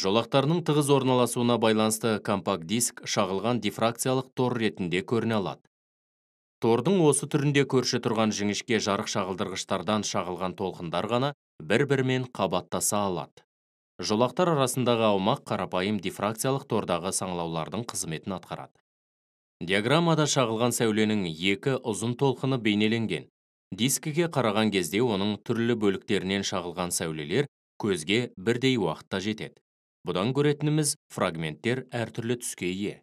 жолақтарының тығыз орналасуына байланысты компакт диск шағылған дифракциялық тор ретінде көріне алады тордың осы түрінде көрші тұрған жіңішке жарық шағылдырғыштардан шағылған толқындар ғана бір бірмен қабаттаса алады жолақтар арасындағы аумақ қарапайым дифракциялық тордағы саңлаулардың қызметін атқарады диаграммада шағылған сәуленің екі ұзын толқыны бейнеленген дискіге қараған кезде оның түрлі бөліктерінен шағылған сәулелер көзге бірдей уақытта жетеді бұдан көретініміз фрагменттер әртүрлі түске ие